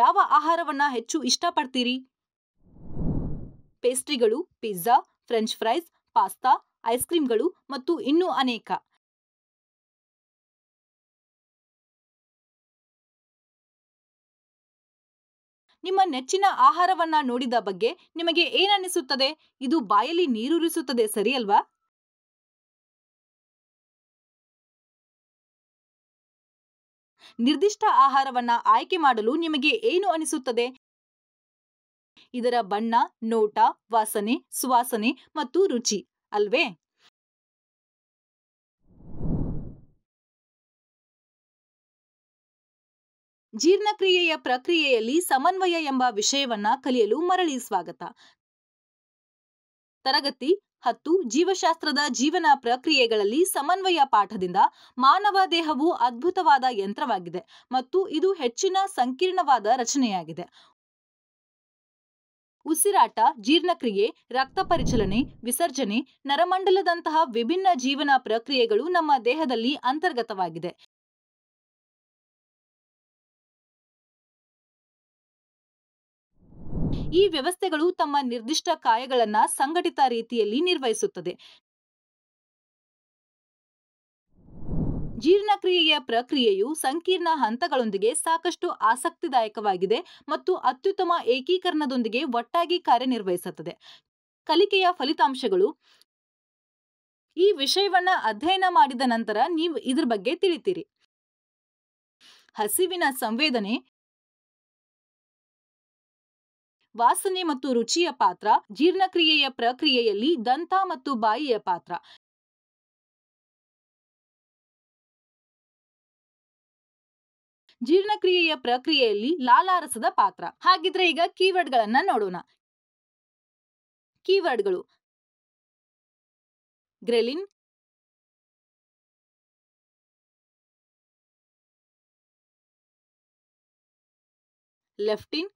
ಯಾವ ಆಹಾರವನ್ನ ಹೆಚ್ಚು ಇಷ್ಟಪಡ್ತೀರಿ ಪೇಸ್ಟ್ರಿಗಳು pizza French fries pasta ice ಕ್ರೀಮ್ಗಳು ಮತ್ತು ಇನ್ನೂ ಅನೇಕ ನಿಮ್ಮ ನೆಚ್ಚಿನ ಆಹಾರವನ್ನ ನೋಡಿದ ಬಗ್ಗೆ ನಿಮಗೆ ಏನನ್ನಿಸುತ್ತದೆ ಇದು ಬಾಯಲ್ಲಿ ಸರಿ ಸರಿಯಲ್ವಾ ನಿರ್ದಿಷ್ಟ ಆಹಾರವನ್ನ ಆಯ್ಕೆ ಮಾಡಲು ನಿಮಗೆ ಏನು ಅನಿಸುತ್ತದೆ ಇದರ ಬಣ್ಣ ನೋಟ ವಾಸನೆ ಸುವಾಸನೆ ಮತ್ತು ರುಚಿ ಅಲ್ವೇ ಜೀರ್ಣಕ್ರಿಯೆಯ ಪ್ರಕ್ರಿಯೆಯಲ್ಲಿ ಸಮನ್ವಯ ಎಂಬ ವಿಷಯವನ್ನ ಕಲಿಯಲು ಮರಳಿ ಸ್ವಾಗತ ತರಗತಿ ಹತ್ತು ಜೀವಶಾಸ್ತ್ರದ ಜೀವನ ಪ್ರಕ್ರಿಯೆಗಳಲ್ಲಿ ಸಮನ್ವಯ ಪಾಠದಿಂದ ಮಾನವ ದೇಹವು ಅದ್ಭುತವಾದ ಯಂತ್ರವಾಗಿದೆ ಮತ್ತು ಇದು ಹೆಚ್ಚಿನ ಸಂಕೀರ್ಣವಾದ ರಚನೆಯಾಗಿದೆ ಉಸಿರಾಟ ಜೀರ್ಣಕ್ರಿಯೆ ರಕ್ತ ಪರಿಚಲನೆ ವಿಸರ್ಜನೆ ನರಮಂಡಲದಂತಹ ವಿಭಿನ್ನ ಜೀವನ ಪ್ರಕ್ರಿಯೆಗಳು ನಮ್ಮ ದೇಹದಲ್ಲಿ ಅಂತರ್ಗತವಾಗಿದೆ ಈ ವ್ಯವಸ್ಥೆಗಳು ತಮ್ಮ ನಿರ್ದಿಷ್ಟ ಕಾಯಗಳನ್ನ ಸಂಘಟಿತ ರೀತಿಯಲ್ಲಿ ನಿರ್ವಹಿಸುತ್ತದೆ ಜೀರ್ಣಕ್ರಿಯೆಯ ಪ್ರಕ್ರಿಯೆಯು ಸಂಕೀರ್ಣ ಹಂತಗಳೊಂದಿಗೆ ಸಾಕಷ್ಟು ಆಸಕ್ತಿದಾಯಕವಾಗಿದೆ ಮತ್ತು ಅತ್ಯುತ್ತಮ ಏಕೀಕರಣದೊಂದಿಗೆ ಒಟ್ಟಾಗಿ ಕಾರ್ಯನಿರ್ವಹಿಸುತ್ತದೆ ಕಲಿಕೆಯ ಫಲಿತಾಂಶಗಳು ಈ ವಿಷಯವನ್ನ ಅಧ್ಯಯನ ಮಾಡಿದ ನಂತರ ನೀವು ಇದ್ರ ಬಗ್ಗೆ ತಿಳಿತೀರಿ ಹಸಿವಿನ ಸಂವೇದನೆ ವಾಸನೆ ಮತ್ತು ರುಚಿಯ ಪಾತ್ರ ಜೀರ್ಣಕ್ರಿಯೆಯ ಪ್ರಕ್ರಿಯೆಯಲ್ಲಿ ದಂತ ಮತ್ತು ಬಾಯಿಯ ಪಾತ್ರ ಜೀರ್ಣಕ್ರಿಯೆಯ ಪ್ರಕ್ರಿಯೆಯಲ್ಲಿ ಲಾಲಾರಸದ ಪಾತ್ರ ಹಾಗಿದ್ರೆ ಈಗ ಕೀವರ್ಡ್ಗಳನ್ನ ನೋಡೋಣ ಕೀವರ್ಡ್ಗಳು ಗ್ರೆಲಿನ್ ಲೆಫ್ಟಿನ್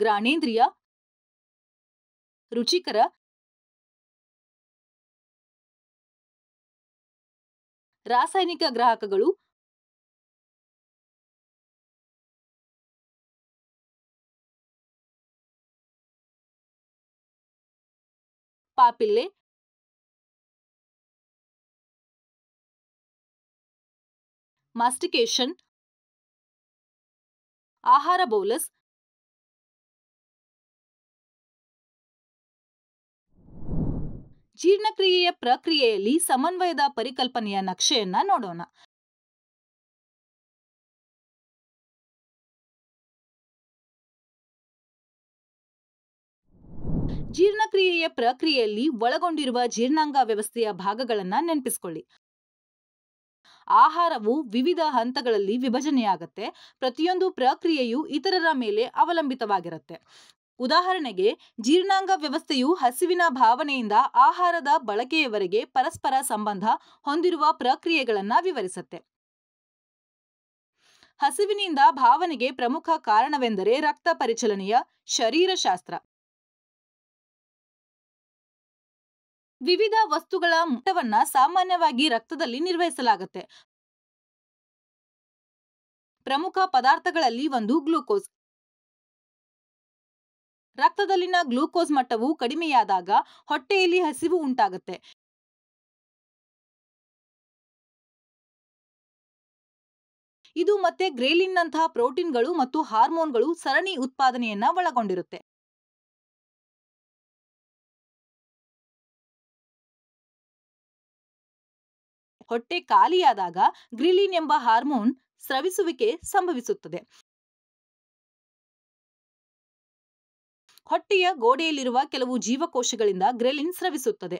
ಗ್ರಾಣೇಂದ್ರಿಯ ರುಚಿಕರ ರಾಸಾಯನಿಕ ಗ್ರಾಹಕಗಳು ಪಾಪಿಲ್ಲೆ ಮಾಸ್ಟಿಕೇಶನ್ ಆಹಾರ ಬೌಲಸ್ ಜೀರ್ಣಕ್ರಿಯೆಯ ಪ್ರಕ್ರಿಯೆಯಲ್ಲಿ ಸಮನ್ವಯದ ಪರಿಕಲ್ಪನೆಯ ನಕ್ಷೆಯನ್ನ ನೋಡೋಣ ಜೀರ್ಣಕ್ರಿಯೆಯ ಪ್ರಕ್ರಿಯೆಯಲ್ಲಿ ಒಳಗೊಂಡಿರುವ ಜೀರ್ಣಾಂಗ ವ್ಯವಸ್ಥೆಯ ಭಾಗಗಳನ್ನ ನೆನಪಿಸಿಕೊಳ್ಳಿ ಆಹಾರವು ವಿವಿಧ ಹಂತಗಳಲ್ಲಿ ವಿಭಜನೆಯಾಗತ್ತೆ ಪ್ರತಿಯೊಂದು ಪ್ರಕ್ರಿಯೆಯು ಇತರರ ಮೇಲೆ ಅವಲಂಬಿತವಾಗಿರುತ್ತೆ ಉದಾಹರಣೆಗೆ ಜೀರ್ಣಾಂಗ ವ್ಯವಸ್ಥೆಯು ಹಸಿವಿನ ಭಾವನೆಯಿಂದ ಆಹಾರದ ಬಳಕೆಯವರೆಗೆ ಪರಸ್ಪರ ಸಂಬಂಧ ಹೊಂದಿರುವ ಪ್ರಕ್ರಿಯೆಗಳನ್ನು ವಿವರಿಸುತ್ತೆ ಹಸಿವಿನಿಂದ ಭಾವನೆಗೆ ಪ್ರಮುಖ ಕಾರಣವೆಂದರೆ ರಕ್ತ ಪರಿಚಲನೆಯ ಶರೀರಶಾಸ್ತ್ರ ವಿವಿಧ ವಸ್ತುಗಳ ಮಟ್ಟವನ್ನ ಸಾಮಾನ್ಯವಾಗಿ ರಕ್ತದಲ್ಲಿ ನಿರ್ವಹಿಸಲಾಗುತ್ತೆ ಪ್ರಮುಖ ಪದಾರ್ಥಗಳಲ್ಲಿ ಒಂದು ಗ್ಲೂಕೋಸ್ ರಕ್ತದಲ್ಲಿನ ಗ್ಲೂಕೋಸ್ ಮಟ್ಟವು ಕಡಿಮೆಯಾದಾಗ ಹೊಟ್ಟೆಯಲ್ಲಿ ಹಸಿವು ಉಂಟಾಗುತ್ತೆ ಇದು ಮತ್ತೆ ಗ್ರೇಲಿನ್ನಂತಹ ಪ್ರೋಟೀನ್ಗಳು ಮತ್ತು ಹಾರ್ಮೋನ್ಗಳು ಸರಣಿ ಉತ್ಪಾದನೆಯನ್ನ ಒಳಗೊಂಡಿರುತ್ತೆ ಹೊಟ್ಟೆ ಖಾಲಿಯಾದಾಗ ಗ್ರಿಲಿನ್ ಎಂಬ ಹಾರ್ಮೋನ್ ಸ್ರವಿಸುವಿಕೆ ಸಂಭವಿಸುತ್ತದೆ ಹೊಟ್ಟೆಯ ಗೋಡೆಯಲ್ಲಿರುವ ಕೆಲವು ಜೀವಕೋಶಗಳಿಂದ ಗ್ರೆಲಿನ್ ಸ್ರವಿಸುತ್ತದೆ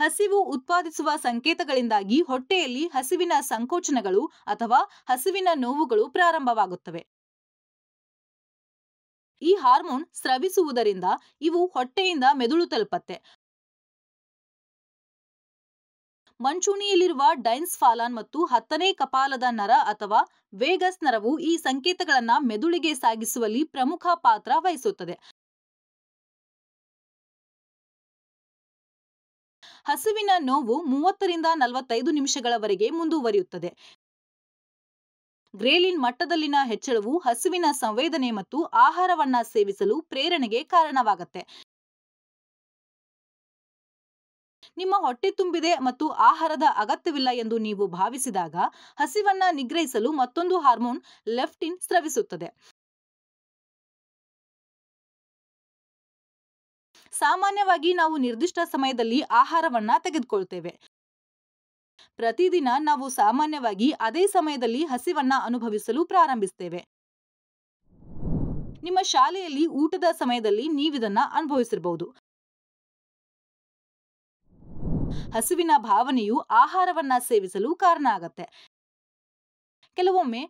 ಹಸಿವು ಉತ್ಪಾದಿಸುವ ಸಂಕೇತಗಳಿಂದಾಗಿ ಹೊಟ್ಟೆಯಲ್ಲಿ ಹಸಿವಿನ ಸಂಕೋಚನಗಳು ಅಥವಾ ಹಸಿವಿನ ನೋವುಗಳು ಪ್ರಾರಂಭವಾಗುತ್ತವೆ ಈ ಹಾರ್ಮೋನ್ ಸ್ರವಿಸುವುದರಿಂದ ಇವು ಹೊಟ್ಟೆಯಿಂದ ಮೆದುಳು ತಲುಪತ್ತೆ ಮಂಚೂಣಿಯಲ್ಲಿರುವ ಡೈನ್ಸ್ ಫಾಲಾನ್ ಮತ್ತು ಹತ್ತನೇ ಕಪಾಲದ ನರ ಅಥವಾ ವೇಗಸ್ ನರವು ಈ ಸಂಕೇತಗಳನ್ನು ಮೆದುಳಿಗೆ ಸಾಗಿಸುವಲ್ಲಿ ಪ್ರಮುಖ ಪಾತ್ರ ವಹಿಸುತ್ತದೆ ಹಸುವಿನ ನೋವು ಮೂವತ್ತರಿಂದ ನಲವತ್ತೈದು ನಿಮಿಷಗಳವರೆಗೆ ಮುಂದುವರಿಯುತ್ತದೆ ಗ್ರೇಲಿನ್ ಮಟ್ಟದಲ್ಲಿನ ಹೆಚ್ಚಳವು ಹಸುವಿನ ಸಂವೇದನೆ ಮತ್ತು ಆಹಾರವನ್ನ ಸೇವಿಸಲು ಪ್ರೇರಣೆಗೆ ಕಾರಣವಾಗುತ್ತೆ ನಿಮ್ಮ ಹೊಟ್ಟೆ ತುಂಬಿದೆ ಮತ್ತು ಆಹಾರದ ಅಗತ್ಯವಿಲ್ಲ ಎಂದು ನೀವು ಭಾವಿಸಿದಾಗ ಹಸಿವನ್ನ ನಿಗ್ರಹಿಸಲು ಮತ್ತೊಂದು ಹಾರ್ಮೋನ್ ಲೆಫ್ಟಿನ್ ಸ್ರವಿಸುತ್ತದೆ ಸಾಮಾನ್ಯವಾಗಿ ನಾವು ನಿರ್ದಿಷ್ಟ ಸಮಯದಲ್ಲಿ ಆಹಾರವನ್ನ ತೆಗೆದುಕೊಳ್ತೇವೆ ಪ್ರತಿದಿನ ನಾವು ಸಾಮಾನ್ಯವಾಗಿ ಅದೇ ಸಮಯದಲ್ಲಿ ಹಸಿವನ್ನ ಅನುಭವಿಸಲು ಪ್ರಾರಂಭಿಸುತ್ತೇವೆ ನಿಮ್ಮ ಶಾಲೆಯಲ್ಲಿ ಊಟದ ಸಮಯದಲ್ಲಿ ನೀವಿದನ್ನ ಅನುಭವಿಸಿರಬಹುದು ಹಸುವಿನ ಭಾವನೆಯು ಆಹಾರವನ್ನ ಸೇವಿಸಲು ಕಾರಣ ಆಗತ್ತೆ ಕೆಲವೊಮ್ಮೆ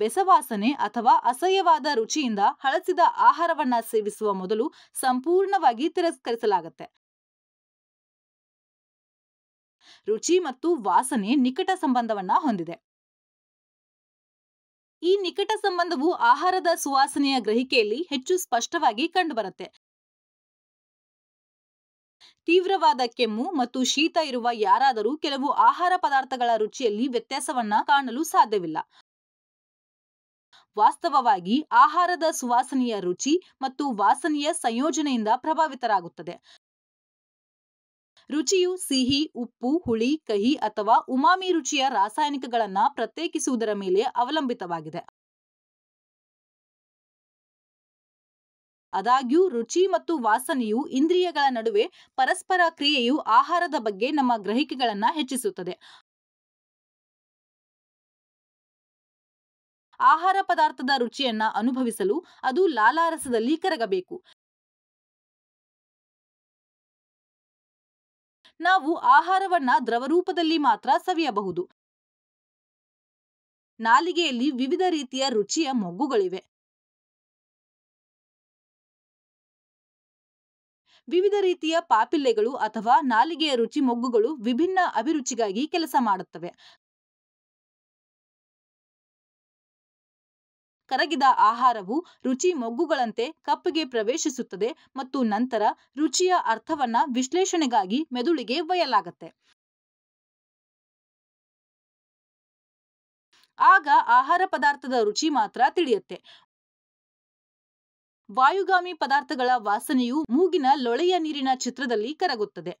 ಬೆಸವಾಸನೆ ಅಥವಾ ಅಸಹ್ಯವಾದ ರುಚಿಯಿಂದ ಹಳಸಿದ ಆಹಾರವನ್ನ ಸೇವಿಸುವ ಮೊದಲು ಸಂಪೂರ್ಣವಾಗಿ ತಿರಸ್ಕರಿಸಲಾಗತ್ತೆ ರುಚಿ ಮತ್ತು ವಾಸನೆ ನಿಕಟ ಸಂಬಂಧವನ್ನ ಹೊಂದಿದೆ ಈ ನಿಕಟ ಸಂಬಂಧವು ಆಹಾರದ ಸುವಾಸನೆಯ ಗ್ರಹಿಕೆಯಲ್ಲಿ ಹೆಚ್ಚು ಸ್ಪಷ್ಟವಾಗಿ ಕಂಡುಬರುತ್ತೆ ತೀವ್ರವಾದ ಕೆಮ್ಮು ಮತ್ತು ಶೀತ ಇರುವ ಯಾರಾದರೂ ಕೆಲವು ಆಹಾರ ಪದಾರ್ಥಗಳ ರುಚಿಯಲ್ಲಿ ವ್ಯತ್ಯಾಸವನ್ನ ಕಾಣಲು ಸಾಧ್ಯವಿಲ್ಲ ವಾಸ್ತವವಾಗಿ ಆಹಾರದ ಸುವಾಸನೆಯ ರುಚಿ ಮತ್ತು ವಾಸನೆಯ ಸಂಯೋಜನೆಯಿಂದ ಪ್ರಭಾವಿತರಾಗುತ್ತದೆ ರುಚಿಯು ಸಿಹಿ ಉಪ್ಪು ಹುಳಿ ಕಹಿ ಅಥವಾ ಉಮಾಮಿ ರುಚಿಯ ರಾಸಾಯನಿಕಗಳನ್ನ ಪ್ರತ್ಯೇಕಿಸುವುದರ ಮೇಲೆ ಅವಲಂಬಿತವಾಗಿದೆ ಆದಾಗ್ಯೂ ರುಚಿ ಮತ್ತು ವಾಸನೆಯು ಇಂದ್ರಿಯಗಳ ನಡುವೆ ಪರಸ್ಪರ ಕ್ರಿಯೆಯು ಆಹಾರದ ಬಗ್ಗೆ ನಮ್ಮ ಗ್ರಹಿಕೆಗಳನ್ನು ಹೆಚ್ಚಿಸುತ್ತದೆ ಆಹಾರ ಪದಾರ್ಥದ ರುಚಿಯನ್ನ ಅನುಭವಿಸಲು ಅದು ಲಾಲಾರಸದಲ್ಲಿ ಕರಗಬೇಕು ನಾವು ಆಹಾರವನ್ನ ದ್ರವರೂಪದಲ್ಲಿ ಮಾತ್ರ ಸವಿಯಬಹುದು ನಾಲಿಗೆಯಲ್ಲಿ ವಿವಿಧ ರೀತಿಯ ರುಚಿಯ ಮೊಗ್ಗುಗಳಿವೆ ವಿವಿಧ ರೀತಿಯ ಪಾಪಿಲ್ಲೆಗಳು ಅಥವಾ ನಾಲಿಗೆಯ ರುಚಿ ಮೊಗ್ಗುಗಳು ವಿಭಿನ್ನ ಅಭಿರುಚಿಗಾಗಿ ಕೆಲಸ ಮಾಡುತ್ತವೆ ಕರಗಿದ ಆಹಾರವು ರುಚಿ ಮೊಗ್ಗುಗಳಂತೆ ಕಪ್ಪಿಗೆ ಪ್ರವೇಶಿಸುತ್ತದೆ ಮತ್ತು ನಂತರ ರುಚಿಯ ಅರ್ಥವನ್ನ ವಿಶ್ಲೇಷಣೆಗಾಗಿ ಮೆದುಳಿಗೆ ಒಯ್ಯಲಾಗತ್ತೆ ಆಗ ಆಹಾರ ಪದಾರ್ಥದ ರುಚಿ ಮಾತ್ರ ತಿಳಿಯುತ್ತೆ ವಾಯುಗಾಮಿ ಪದಾರ್ಥಗಳ ವಾಸನೆಯು ಮೂಗಿನ ಲೊಳೆಯ ನೀರಿನ ಚಿತ್ರದಲ್ಲಿ ಕರಗುತ್ತದೆ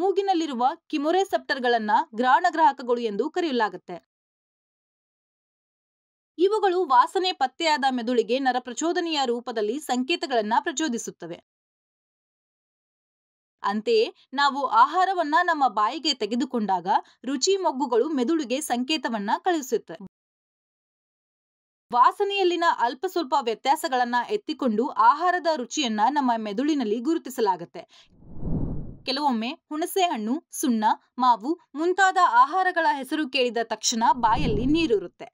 ಮೂಗಿನಲ್ಲಿರುವ ಕಿಮೊರೆಸೆಪ್ಟರ್ಗಳನ್ನ ಗ್ರಾಹಕಗಳು ಎಂದು ಕರೆಯಲಾಗುತ್ತೆ ಇವುಗಳು ವಾಸನೆ ಪತ್ತೆಯಾದ ಮೆದುಳಿಗೆ ನರಪ್ರಚೋದನೆಯ ರೂಪದಲ್ಲಿ ಸಂಕೇತಗಳನ್ನ ಪ್ರಚೋದಿಸುತ್ತವೆ ಅಂತೆಯೇ ನಾವು ಆಹಾರವನ್ನ ನಮ್ಮ ಬಾಯಿಗೆ ತೆಗೆದುಕೊಂಡಾಗ ರುಚಿ ಮೊಗ್ಗುಗಳು ಮೆದುಳಿಗೆ ಸಂಕೇತವನ್ನ ಕಳುಹಿಸುತ್ತವೆ ವಾಸನೆಯಲ್ಲಿನ ಅಲ್ಪ ಸ್ವಲ್ಪ ವ್ಯತ್ಯಾಸಗಳನ್ನ ಎತ್ತಿಕೊಂಡು ಆಹಾರದ ರುಚಿಯನ್ನ ನಮ್ಮ ಮೆದುಳಿನಲ್ಲಿ ಗುರುತಿಸಲಾಗುತ್ತೆ ಕೆಲವೊಮ್ಮೆ ಹುಣಸೆ ಹಣ್ಣು ಸುಣ್ಣ ಮಾವು ಮುಂತಾದ ಆಹಾರಗಳ ಹೆಸರು ಕೇಳಿದ ತಕ್ಷಣ ಬಾಯಲ್ಲಿ ಇರುತ್ತೆ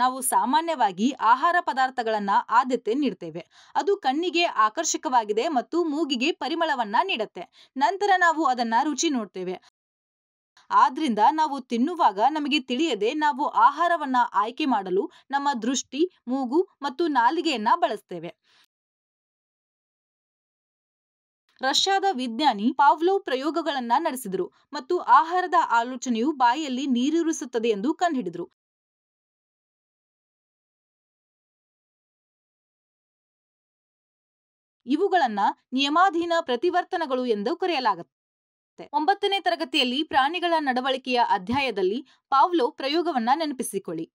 ನಾವು ಸಾಮಾನ್ಯವಾಗಿ ಆಹಾರ ಪದಾರ್ಥಗಳನ್ನು ಆದ್ಯತೆ ನೀಡ್ತೇವೆ ಅದು ಕಣ್ಣಿಗೆ ಆಕರ್ಷಕವಾಗಿದೆ ಮತ್ತು ಮೂಗಿಗೆ ಪರಿಮಳವನ್ನ ನೀಡುತ್ತೆ ನಂತರ ನಾವು ಅದನ್ನ ರುಚಿ ನೋಡ್ತೇವೆ ಆದ್ರಿಂದ ನಾವು ತಿನ್ನುವಾಗ ನಮಗೆ ತಿಳಿಯದೆ ನಾವು ಆಹಾರವನ್ನ ಆಯ್ಕೆ ಮಾಡಲು ನಮ್ಮ ದೃಷ್ಟಿ ಮೂಗು ಮತ್ತು ನಾಲಿಗೆಯನ್ನ ಬಳಸ್ತೇವೆ ರಷ್ಯಾದ ವಿಜ್ಞಾನಿ ಪಾವ್ಲೋ ಪ್ರಯೋಗಗಳನ್ನ ನಡೆಸಿದರು ಮತ್ತು ಆಹಾರದ ಆಲೋಚನೆಯು ಬಾಯಿಯಲ್ಲಿ ನೀರುರಿಸುತ್ತದೆ ಎಂದು ಕಂಡುಹಿಡಿದರು ಇವುಗಳನ್ನ ನಿಯಮಾಧೀನ ಪ್ರತಿವರ್ತನಗಳು ಎಂದು ಕರೆಯಲಾಗುತ್ತೆ ಒಂಬತ್ತನೇ ತರಗತಿಯಲ್ಲಿ ಪ್ರಾಣಿಗಳ ನಡವಳಿಕೆಯ ಅಧ್ಯಾಯದಲ್ಲಿ ಪಾವ್ಲೋ ಪ್ರಯೋಗವನ್ನ ನೆನಪಿಸಿಕೊಳ್ಳಿ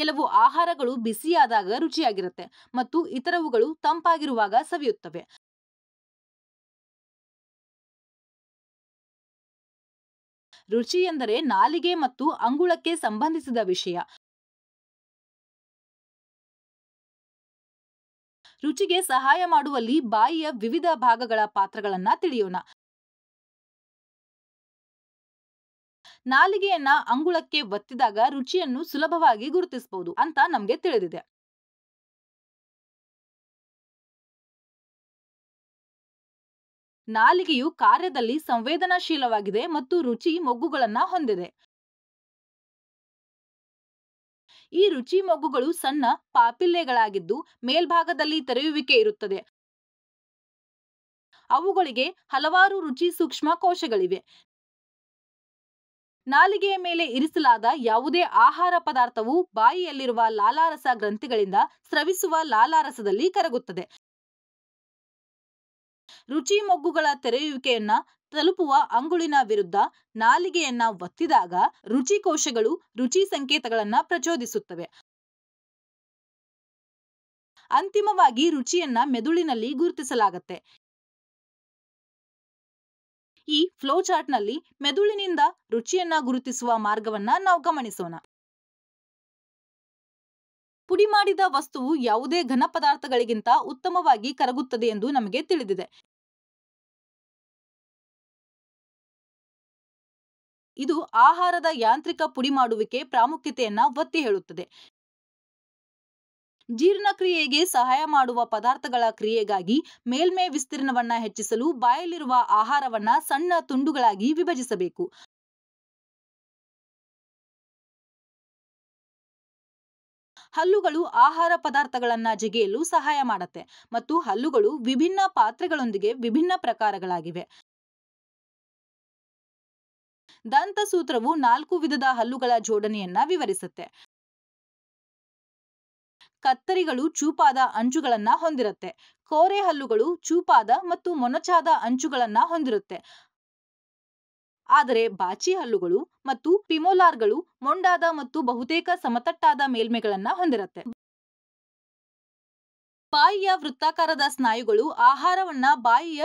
ಕೆಲವು ಆಹಾರಗಳು ಬಿಸಿಯಾದಾಗ ರುಚಿಯಾಗಿರುತ್ತೆ ಮತ್ತು ಇತರವುಗಳು ತಂಪಾಗಿರುವಾಗ ಸವಿಯುತ್ತವೆ ರುಚಿ ಎಂದರೆ ನಾಲಿಗೆ ಮತ್ತು ಅಂಗುಳಕ್ಕೆ ಸಂಬಂಧಿಸಿದ ವಿಷಯ ರುಚಿಗೆ ಸಹಾಯ ಮಾಡುವಲ್ಲಿ ಬಾಯಿಯ ವಿವಿಧ ಭಾಗಗಳ ಪಾತ್ರಗಳನ್ನ ತಿಳಿಯೋಣ ನಾಲಿಗೆಯನ್ನ ಅಂಗುಳಕ್ಕೆ ಒತ್ತಿದಾಗ ರುಚಿಯನ್ನು ಸುಲಭವಾಗಿ ಗುರುತಿಸಬಹುದು ಅಂತ ನಮಗೆ ತಿಳಿದಿದೆ ನಾಲಿಗೆಯು ಕಾರ್ಯದಲ್ಲಿ ಸಂವೇದನಾಶೀಲವಾಗಿದೆ ಮತ್ತು ರುಚಿ ಮೊಗ್ಗುಗಳನ್ನ ಹೊಂದಿದೆ ಈ ರುಚಿ ಮೊಗ್ಗುಗಳು ಸಣ್ಣ ಪಾಪಿಲ್ಲೆಗಳಾಗಿದ್ದು ಮೇಲ್ಭಾಗದಲ್ಲಿ ತೆರೆಯುವಿಕೆ ಇರುತ್ತದೆ ಅವುಗಳಿಗೆ ಹಲವಾರು ರುಚಿ ಸೂಕ್ಷ್ಮ ಕೋಶಗಳಿವೆ ನಾಲಿಗೆಯ ಮೇಲೆ ಇರಿಸಲಾದ ಯಾವುದೇ ಆಹಾರ ಪದಾರ್ಥವು ಬಾಯಿಯಲ್ಲಿರುವ ಲಾಲಾರಸ ಗ್ರಂಥಿಗಳಿಂದ ಸ್ರವಿಸುವ ಲಾಲಾರಸದಲ್ಲಿ ಕರಗುತ್ತದೆ ರುಚಿ ಮೊಗ್ಗುಗಳ ತೆರೆಯುವಿಕೆಯನ್ನ ತಲುಪುವ ಅಂಗುಳಿನ ವಿರುದ್ಧ ನಾಲಿಗೆಯನ್ನ ಒತ್ತಿದಾಗ ರುಚಿ ಕೋಶಗಳು ರುಚಿ ಸಂಕೇತಗಳನ್ನ ಪ್ರಚೋದಿಸುತ್ತವೆ ಅಂತಿಮವಾಗಿ ರುಚಿಯನ್ನ ಮೆದುಳಿನಲ್ಲಿ ಗುರುತಿಸಲಾಗತ್ತೆ ಈ ಫ್ಲೋ ನಲ್ಲಿ ಮೆದುಳಿನಿಂದ ರುಚಿಯನ್ನ ಗುರುತಿಸುವ ಮಾರ್ಗವನ್ನ ನಾವು ಗಮನಿಸೋಣ ಪುಡಿ ಮಾಡಿದ ವಸ್ತುವು ಯಾವುದೇ ಘನ ಪದಾರ್ಥಗಳಿಗಿಂತ ಉತ್ತಮವಾಗಿ ಕರಗುತ್ತದೆ ಎಂದು ನಮಗೆ ತಿಳಿದಿದೆ ಇದು ಆಹಾರದ ಯಾಂತ್ರಿಕ ಪುಡಿ ಮಾಡುವಿಕೆ ಪ್ರಾಮುಖ್ಯತೆಯನ್ನ ಒತ್ತಿ ಹೇಳುತ್ತದೆ ಜೀರ್ಣಕ್ರಿಯೆಗೆ ಸಹಾಯ ಮಾಡುವ ಪದಾರ್ಥಗಳ ಕ್ರಿಯೆಗಾಗಿ ಮೇಲ್ಮೈ ವಿಸ್ತೀರ್ಣವನ್ನ ಹೆಚ್ಚಿಸಲು ಬಾಯಲ್ಲಿರುವ ಆಹಾರವನ್ನ ಸಣ್ಣ ತುಂಡುಗಳಾಗಿ ವಿಭಜಿಸಬೇಕು ಹಲ್ಲುಗಳು ಆಹಾರ ಪದಾರ್ಥಗಳನ್ನು ಜಗಿಯಲು ಸಹಾಯ ಮಾಡುತ್ತೆ ಮತ್ತು ಹಲ್ಲುಗಳು ವಿಭಿನ್ನ ಪಾತ್ರೆಗಳೊಂದಿಗೆ ವಿಭಿನ್ನ ಪ್ರಕಾರಗಳಾಗಿವೆ ದಂತಸೂತ್ರವು ನಾಲ್ಕು ವಿಧದ ಹಲ್ಲುಗಳ ಜೋಡಣೆಯನ್ನ ವಿವರಿಸುತ್ತೆ ಕತ್ತರಿಗಳು ಚೂಪಾದ ಅಂಚುಗಳನ್ನ ಹೊಂದಿರುತ್ತೆ ಕೋರೆ ಹಲ್ಲುಗಳು ಚೂಪಾದ ಮತ್ತು ಮೊನಚಾದ ಅಂಚುಗಳನ್ನ ಹೊಂದಿರುತ್ತೆ ಆದರೆ ಬಾಚಿ ಹಲ್ಲುಗಳು ಮತ್ತು ಪಿಮೋಲಾರ್ಗಳು ಮೊಂಡಾದ ಮತ್ತು ಬಹುತೇಕ ಸಮತಟ್ಟಾದ ಮೇಲ್ಮೆಗಳನ್ನ ಹೊಂದಿರುತ್ತೆ ಬಾಯಿಯ ವೃತ್ತಾಕಾರದ ಸ್ನಾಯುಗಳು ಆಹಾರವನ್ನ ಬಾಯಿಯ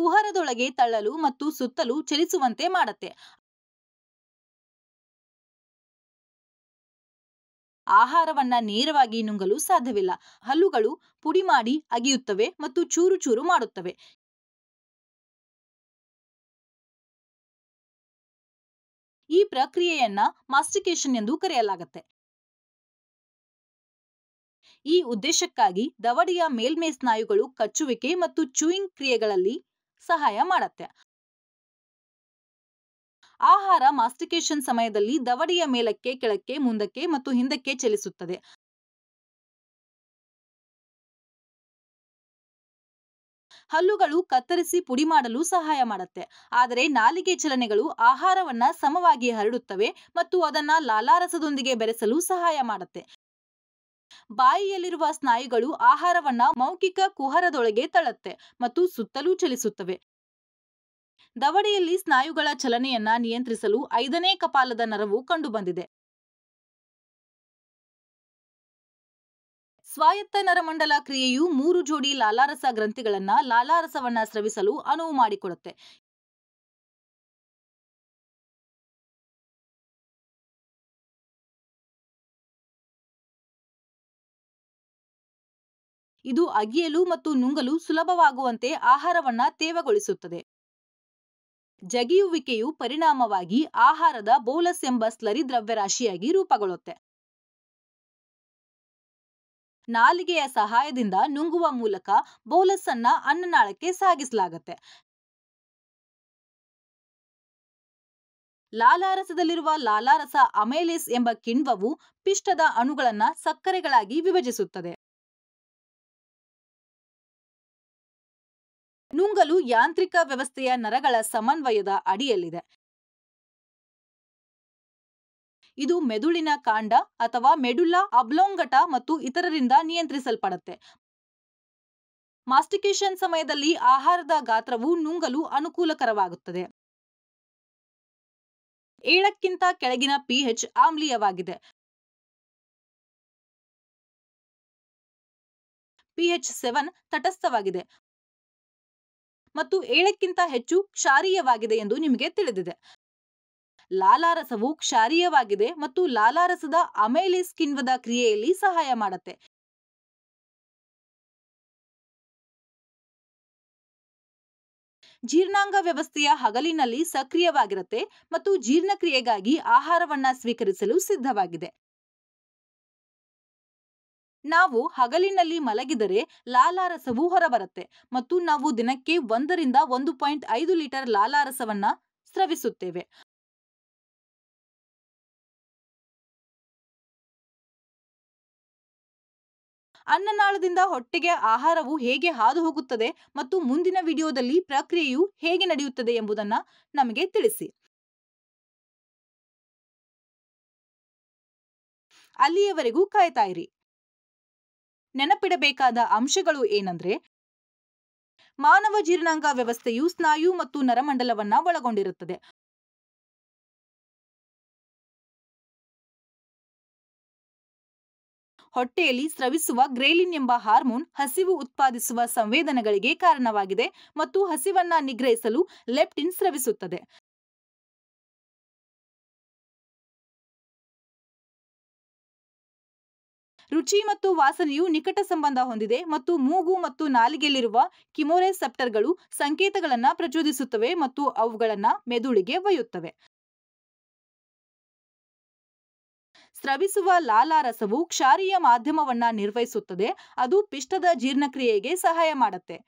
ಕುಹರದೊಳಗೆ ತಳ್ಳಲು ಮತ್ತು ಸುತ್ತಲೂ ಚಲಿಸುವಂತೆ ಮಾಡುತ್ತೆ ಆಹಾರವನ್ನ ನೇರವಾಗಿ ನುಂಗಲು ಸಾಧ್ಯವಿಲ್ಲ ಹಲ್ಲುಗಳು ಪುಡಿ ಮಾಡಿ ಅಗಿಯುತ್ತವೆ ಮತ್ತು ಚೂರು ಚೂರು ಮಾಡುತ್ತವೆ ಈ ಪ್ರಕ್ರಿಯೆಯನ್ನ ಮಾಸ್ಟಿಕೇಶನ್ ಎಂದು ಕರೆಯಲಾಗುತ್ತೆ ಈ ಉದ್ದೇಶಕ್ಕಾಗಿ ದವಡಿಯ ಮೇಲ್ಮೈ ಸ್ನಾಯುಗಳು ಕಚ್ಚುವಿಕೆ ಮತ್ತು ಚೂಯಿಂಗ್ ಕ್ರಿಯೆಗಳಲ್ಲಿ ಸಹಾಯ ಮಾಡುತ್ತೆ ಆಹಾರ ಮಾಸ್ಟಿಕೇಶನ್ ಸಮಯದಲ್ಲಿ ದವಡಿಯ ಮೇಲಕ್ಕೆ ಕೆಳಕ್ಕೆ ಮುಂದಕ್ಕೆ ಮತ್ತು ಹಿಂದಕ್ಕೆ ಚಲಿಸುತ್ತದೆ ಹಲ್ಲುಗಳು ಕತ್ತರಿಸಿ ಪುಡಿ ಮಾಡಲು ಸಹಾಯ ಮಾಡುತ್ತೆ ಆದರೆ ನಾಲಿಗೆ ಚಲನೆಗಳು ಆಹಾರವನ್ನ ಸಮವಾಗಿ ಹರಡುತ್ತವೆ ಮತ್ತು ಅದನ್ನ ಲಾಲಾರಸದೊಂದಿಗೆ ಬೆರೆಸಲು ಸಹಾಯ ಮಾಡುತ್ತೆ ಬಾಯಿಯಲ್ಲಿರುವ ಸ್ನಾಯುಗಳು ಆಹಾರವನ್ನ ಮೌಖಿಕ ಕುಹರದೊಳಗೆ ತಳ್ಳತ್ತೆ ಮತ್ತು ಸುತ್ತಲೂ ಚಲಿಸುತ್ತವೆ ದವಡೆಯಲ್ಲಿ ಸ್ನಾಯುಗಳ ಚಲನೆಯನ್ನ ನಿಯಂತ್ರಿಸಲು ಐದನೇ ಕಪಾಲದ ನರವು ಕಂಡುಬಂದಿದೆ ಸ್ವಾಯತ್ತ ನರಮಂಡಲ ಕ್ರಿಯೆಯು ಮೂರು ಜೋಡಿ ಲಾಲಾರಸ ಗ್ರಂಥಿಗಳನ್ನ ಲಾಲಾರಸವನ್ನ ಸ್ರವಿಸಲು ಅನುವು ಮಾಡಿಕೊಡುತ್ತೆ ಇದು ಅಗಿಯಲು ಮತ್ತು ನುಂಗಲು ಸುಲಭವಾಗುವಂತೆ ಆಹಾರವನ್ನ ತೇವಗೊಳಿಸುತ್ತದೆ ಜಗಿಯುವಿಕೆಯು ಪರಿಣಾಮವಾಗಿ ಆಹಾರದ ಬೋಲಸ್ ಎಂಬ ಸ್ಲರಿ ದ್ರವ್ಯರಾಶಿಯಾಗಿ ರೂಪುಗೊಳ್ಳುತ್ತೆ ನಾಲಿಗೆಯ ಸಹಾಯದಿಂದ ನುಂಗುವ ಮೂಲಕ ಬೋಲಸ್ ಅನ್ನ ಅನ್ನನಾಳಕ್ಕೆ ಸಾಗಿಸಲಾಗುತ್ತೆ ಲಾಲಾರಸದಲ್ಲಿರುವ ಲಾಲಾರಸ ಅಮೇಲಿಸ್ ಎಂಬ ಕಿಣ್ವವು ಪಿಷ್ಟದ ಅಣುಗಳನ್ನ ಸಕ್ಕರೆಗಳಾಗಿ ವಿಭಜಿಸುತ್ತದೆ ನುಂಗಲು ಯಾಂತ್ರಿಕ ವ್ಯವಸ್ಥೆಯ ನರಗಳ ಸಮನ್ವಯದ ಅಡಿಯಲ್ಲಿದೆ ಇದು ಮೆದುಳಿನ ಕಾಂಡ ಅಥವಾ ಮೆಡುಲ್ಲಾ ಅಬ್ಲೋಂಗಟ ಮತ್ತು ಇತರರಿಂದ ನಿಯಂತ್ರಿಸಲ್ಪಡುತ್ತೆ ಮಾಸ್ಟಿಕೇಶನ್ ಸಮಯದಲ್ಲಿ ಆಹಾರದ ಗಾತ್ರವು ನುಂಗಲು ಅನುಕೂಲಕರವಾಗುತ್ತದೆ ಏಳಕ್ಕಿಂತ ಕೆಳಗಿನ ಪಿಎಚ್ ಆಮ್ಲೀಯವಾಗಿದೆ ಪಿಎಚ್ ಸೆವೆನ್ ತಟಸ್ಥವಾಗಿದೆ ಮತ್ತು ಏಳಕ್ಕಿಂತ ಹೆಚ್ಚು ಕ್ಷಾರೀಯವಾಗಿದೆ ಎಂದು ನಿಮಗೆ ತಿಳಿದಿದೆ ಲಾಲಾರಸವು ಕ್ಷಾರೀಯವಾಗಿದೆ ಮತ್ತು ಲಾಲಾರಸದ ಅಮೈಲೇಸ್ ಕಿಣ್ವದ ಕ್ರಿಯೆಯಲ್ಲಿ ಸಹಾಯ ಮಾಡುತ್ತೆ ಜೀರ್ಣಾಂಗ ವ್ಯವಸ್ಥೆಯ ಹಗಲಿನಲ್ಲಿ ಸಕ್ರಿಯವಾಗಿರುತ್ತೆ ಮತ್ತು ಜೀರ್ಣಕ್ರಿಯೆಗಾಗಿ ಆಹಾರವನ್ನ ಸ್ವೀಕರಿಸಲು ಸಿದ್ಧವಾಗಿದೆ ನಾವು ಹಗಲಿನಲ್ಲಿ ಮಲಗಿದರೆ ಲಾಲಾರಸವು ಹೊರಬರುತ್ತೆ ಮತ್ತು ನಾವು ದಿನಕ್ಕೆ ಒಂದರಿಂದ ಒಂದು ಪಾಯಿಂಟ್ ಐದು ಲೀಟರ್ ಲಾಲಾರಸವನ್ನ ಸ್ರವಿಸುತ್ತೇವೆ ಅನ್ನನಾಳದಿಂದ ಹೊಟ್ಟೆಗೆ ಆಹಾರವು ಹೇಗೆ ಹಾದು ಹೋಗುತ್ತದೆ ಮತ್ತು ಮುಂದಿನ ವಿಡಿಯೋದಲ್ಲಿ ಪ್ರಕ್ರಿಯೆಯು ಹೇಗೆ ನಡೆಯುತ್ತದೆ ಎಂಬುದನ್ನು ನಮಗೆ ತಿಳಿಸಿ ಅಲ್ಲಿಯವರೆಗೂ ಕಾಯ್ತಾ ಇರಿ ನೆನಪಿಡಬೇಕಾದ ಅಂಶಗಳು ಏನಂದ್ರೆ ಮಾನವ ಜೀರ್ಣಾಂಗ ವ್ಯವಸ್ಥೆಯು ಸ್ನಾಯು ಮತ್ತು ನರಮಂಡಲವನ್ನ ಒಳಗೊಂಡಿರುತ್ತದೆ ಹೊಟ್ಟೆಯಲ್ಲಿ ಸ್ರವಿಸುವ ಗ್ರೇಲಿನ್ ಎಂಬ ಹಾರ್ಮೋನ್ ಹಸಿವು ಉತ್ಪಾದಿಸುವ ಸಂವೇದನೆಗಳಿಗೆ ಕಾರಣವಾಗಿದೆ ಮತ್ತು ಹಸಿವನ್ನ ನಿಗ್ರಹಿಸಲು ಲೆಪ್ಟಿನ್ ಸ್ರವಿಸುತ್ತದೆ ರುಚಿ ಮತ್ತು ವಾಸನೆಯು ನಿಕಟ ಸಂಬಂಧ ಹೊಂದಿದೆ ಮತ್ತು ಮೂಗು ಮತ್ತು ನಾಲಿಗೆಯಲ್ಲಿರುವ ಕಿಮೋರೆ ಸೆಪ್ಟರ್ಗಳು ಸಂಕೇತಗಳನ್ನು ಪ್ರಚೋದಿಸುತ್ತವೆ ಮತ್ತು ಅವುಗಳನ್ನು ಮೆದುಳಿಗೆ ಒಯ್ಯುತ್ತವೆ ಸ್ರವಿಸುವ ಲಾಲಾರಸವು ಕ್ಷಾರೀಯ ಮಾಧ್ಯಮವನ್ನ ನಿರ್ವಹಿಸುತ್ತದೆ ಅದು ಪಿಷ್ಟದ ಜೀರ್ಣಕ್ರಿಯೆಗೆ ಸಹಾಯ ಮಾಡುತ್ತೆ